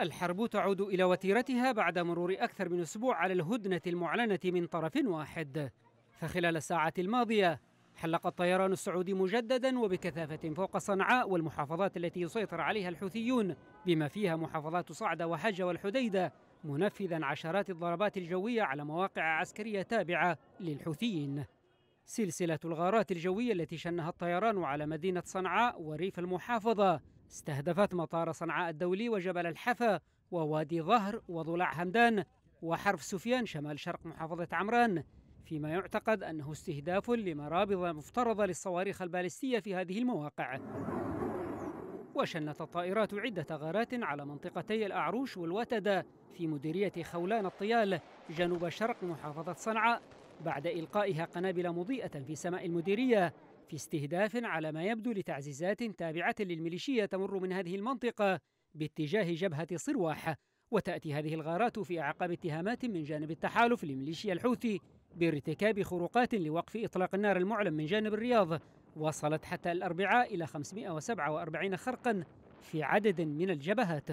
الحرب تعود إلى وتيرتها بعد مرور أكثر من أسبوع على الهدنة المعلنة من طرف واحد فخلال الساعة الماضية حلق الطيران السعودي مجددا وبكثافة فوق صنعاء والمحافظات التي يسيطر عليها الحوثيون بما فيها محافظات صعدة وحجة والحديدة منفذا عشرات الضربات الجوية على مواقع عسكرية تابعة للحوثيين سلسلة الغارات الجوية التي شنها الطيران على مدينة صنعاء وريف المحافظة استهدفت مطار صنعاء الدولي وجبل الحفا ووادي ظهر وضلع همدان وحرف سفيان شمال شرق محافظة عمران فيما يعتقد أنه استهداف لمرابض مفترضة للصواريخ البالستية في هذه المواقع وشنت الطائرات عدة غارات على منطقتي الأعروش والوتدة في مديرية خولان الطيال جنوب شرق محافظة صنعاء بعد إلقائها قنابل مضيئة في سماء المديرية في استهداف على ما يبدو لتعزيزات تابعة للميليشيا تمر من هذه المنطقة باتجاه جبهة صرواح وتأتي هذه الغارات في أعقاب اتهامات من جانب التحالف لميليشيا الحوثي بارتكاب خروقات لوقف إطلاق النار المعلن من جانب الرياض وصلت حتى الأربعاء إلى 547 خرقا في عدد من الجبهات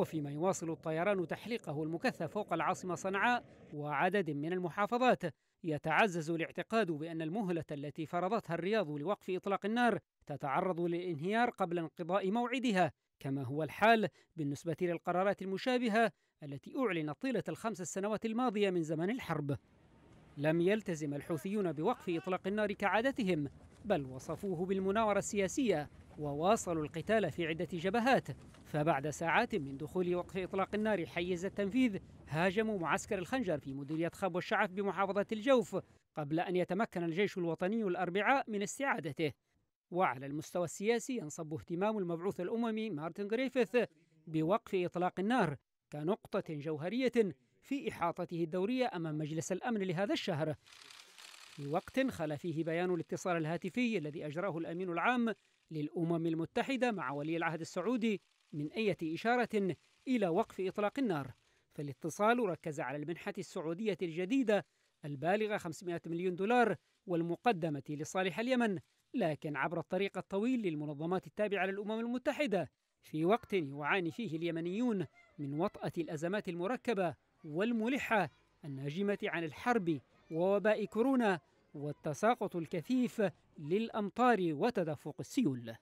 وفيما يواصل الطيران تحليقه المكثف فوق العاصمة صنعاء وعدد من المحافظات يتعزز الاعتقاد بأن المهلة التي فرضتها الرياض لوقف إطلاق النار تتعرض للانهيار قبل انقضاء موعدها كما هو الحال بالنسبة للقرارات المشابهة التي أعلنت طيلة الخمس السنوات الماضية من زمن الحرب لم يلتزم الحوثيون بوقف إطلاق النار كعادتهم بل وصفوه بالمناورة السياسية وواصلوا القتال في عدة جبهات فبعد ساعات من دخول وقف إطلاق النار حيز التنفيذ هاجموا معسكر الخنجر في مديرية خاب والشعف بمحافظة الجوف قبل أن يتمكن الجيش الوطني الأربعاء من استعادته وعلى المستوى السياسي ينصب اهتمام المبعوث الأممي مارتن غريفيث بوقف إطلاق النار كنقطة جوهرية في إحاطته الدورية أمام مجلس الأمن لهذا الشهر في وقت خل فيه بيان الاتصال الهاتفي الذي أجراه الأمين العام للأمم المتحدة مع ولي العهد السعودي من أية إشارة إلى وقف إطلاق النار فالاتصال ركز على المنحة السعودية الجديدة البالغة 500 مليون دولار والمقدمة لصالح اليمن لكن عبر الطريق الطويل للمنظمات التابعة للأمم المتحدة في وقت يعاني فيه اليمنيون من وطأة الأزمات المركبة والملحة الناجمة عن الحرب ووباء كورونا والتساقط الكثيف للأمطار وتدفق السيول